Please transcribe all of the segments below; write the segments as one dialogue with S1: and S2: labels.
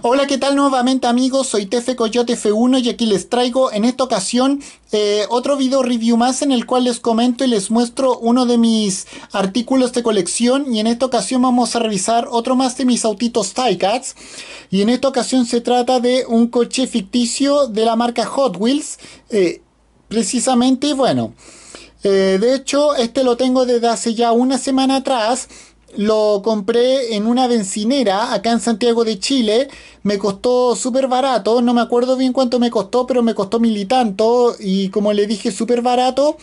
S1: Hola, ¿qué tal nuevamente amigos? Soy Tefe Coyote F1 y aquí les traigo en esta ocasión eh, otro video review más en el cual les comento y les muestro uno de mis artículos de colección y en esta ocasión vamos a revisar otro más de mis autitos Ticats y en esta ocasión se trata de un coche ficticio de la marca Hot Wheels eh, precisamente bueno eh, de hecho este lo tengo desde hace ya una semana atrás lo compré en una bencinera acá en Santiago de Chile. Me costó súper barato, no me acuerdo bien cuánto me costó, pero me costó mil y tanto. Y como le dije, súper barato.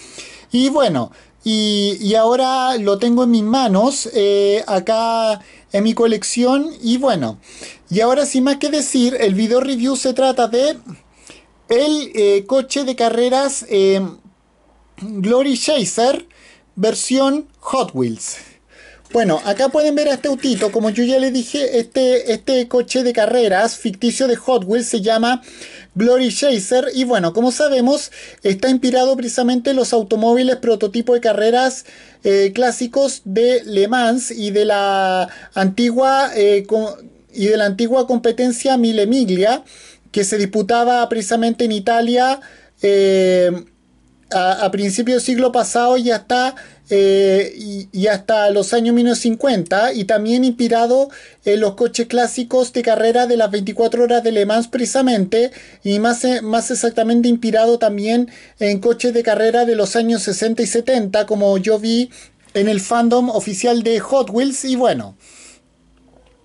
S1: Y bueno, y, ahora lo tengo en mis manos, eh, acá en mi colección. Y bueno, y ahora sin más que decir, el video review se trata de el eh, coche de carreras eh, Glory Chaser versión Hot Wheels. Bueno, acá pueden ver a este autito, como yo ya les dije, este, este coche de carreras ficticio de Hot Wheels se llama Glory Chaser y bueno, como sabemos, está inspirado precisamente en los automóviles prototipo de carreras eh, clásicos de Le Mans y de la antigua, eh, y de la antigua competencia Mille Miglia que se disputaba precisamente en Italia. Eh, a, principios del siglo pasado eh, y hasta, y, hasta los años 1950 y también inspirado en los coches clásicos de carrera de las 24 horas de Le Mans precisamente y más, eh, más exactamente inspirado también en coches de carrera de los años 60 y 70 como yo vi en el fandom oficial de Hot Wheels y bueno.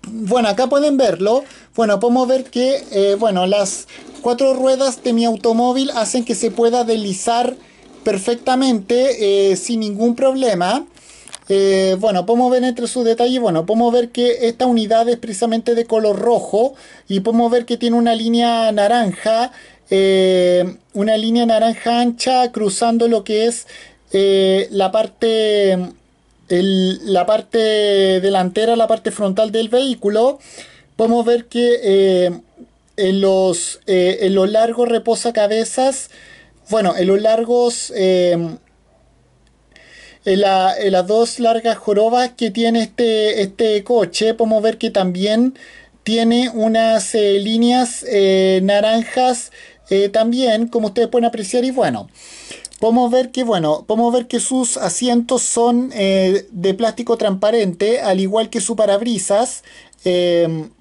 S1: Bueno, acá pueden verlo. Bueno, podemos ver que, eh, bueno, las cuatro ruedas de mi automóvil hacen que se pueda deslizar perfectamente eh, sin ningún problema. Eh, bueno, podemos ver entre sus detalles, bueno, podemos ver que esta unidad es precisamente de color rojo y podemos ver que tiene una línea naranja, eh, una línea naranja ancha cruzando lo que es la parte, la parte delantera, la parte frontal del vehículo. Podemos ver que en, los, en lo largo reposa cabezas bueno, en los largos... Em, en, las dos largas jorobas que tiene este, este coche, podemos ver que también tiene unas eh, líneas eh, naranjas eh, también, como ustedes pueden apreciar, y bueno. Podemos ver que, bueno, podemos ver que sus asientos son de plástico transparente, al igual que su parabrisas. Em,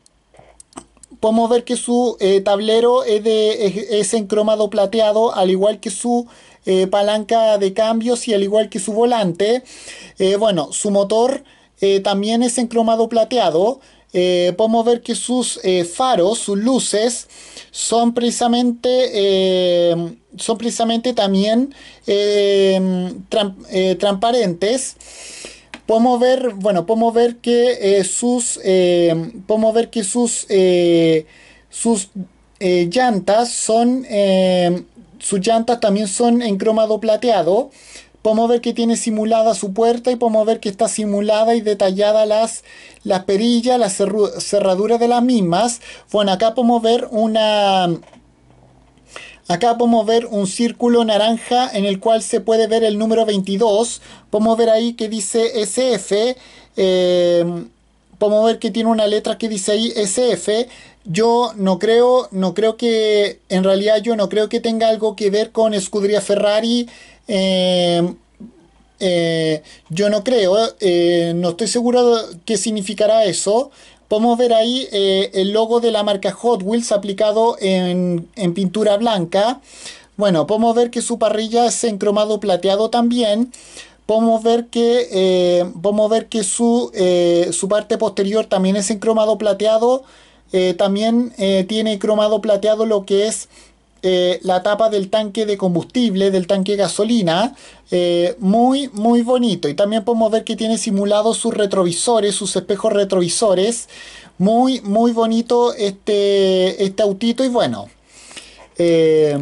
S1: podemos ver que su eh, tablero es, de, es, en cromado plateado, al igual que su eh, palanca de cambios y al igual que su volante. Eh, bueno, su motor también es en cromado plateado. podemos ver que sus faros, sus luces, son precisamente, son precisamente también transparentes podemos ver, bueno, ver que eh, sus, eh, podemos ver que sus, eh, sus llantas son, sus llantas también son en cromado plateado. Podemos ver que tiene simulada su puerta y podemos ver que está simulada y detallada las, las perillas, las cerraduras de las mismas. Bueno, acá podemos ver una Acá podemos ver un círculo naranja en el cual se puede ver el número 22. Podemos ver ahí que dice SF. Eh, podemos ver que tiene una letra que dice ahí SF. Yo no creo, no creo que, en realidad yo no creo que tenga algo que ver con escudería Ferrari. Eh, eh, yo no creo, no estoy seguro qué significará eso. Podemos ver ahí eh, el logo de la marca Hot Wheels aplicado en, pintura blanca. Bueno, podemos ver que su parrilla es en cromado plateado también. Podemos ver que, eh, ver que eh, su, parte posterior también es en cromado plateado. también tiene cromado plateado lo que es eh, la tapa del tanque de combustible, del tanque de gasolina. Eh, muy, muy bonito. Y también podemos ver que tiene simulados sus retrovisores, sus espejos retrovisores. Muy, muy bonito este, este autito. Y bueno. Eh,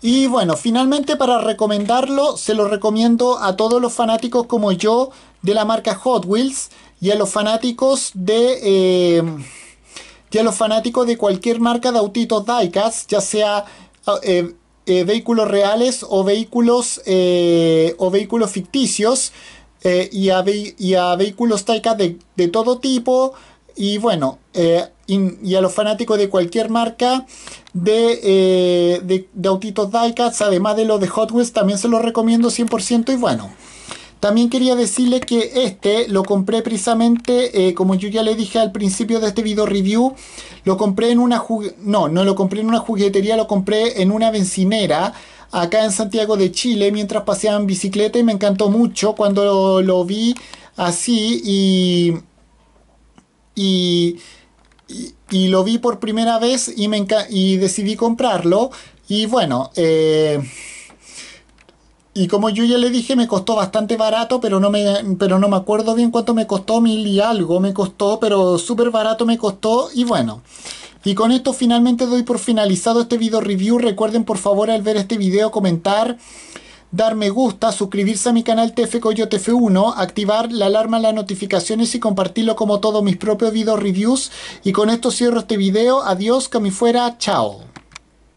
S1: y bueno, finalmente para recomendarlo, se lo recomiendo a todos los fanáticos como yo de la marca Hot Wheels y a los fanáticos de y a los fanáticos de cualquier marca de autitos diecast, ya sea vehículos reales o vehículos, o vehículos ficticios, y a, vehículos diecast de, de todo tipo, y bueno, y a los fanáticos de cualquier marca de, de, de autitos diecast, además de los de Hot Wheels, también se los recomiendo 100% y bueno. También quería decirle que este lo compré precisamente, eh, como yo ya le dije al principio de este video review, lo compré en una no, no lo compré en una juguetería, lo compré en una bencinera acá en Santiago de Chile mientras paseaba en bicicleta y me encantó mucho cuando lo, vi así y, y, y, lo vi por primera vez y, me y decidí comprarlo y bueno, eh, y como yo ya le dije, me costó bastante barato, pero no me, pero no me acuerdo bien cuánto me costó, mil y algo me costó, pero súper barato me costó y bueno. Y con esto finalmente doy por finalizado este video review. Recuerden por favor al ver este video comentar, dar me gusta, suscribirse a mi canal TF Coyote F1, activar la alarma, las notificaciones y compartirlo como todos mis propios video reviews. Y con esto cierro este video. Adiós, que a fuera. Chao.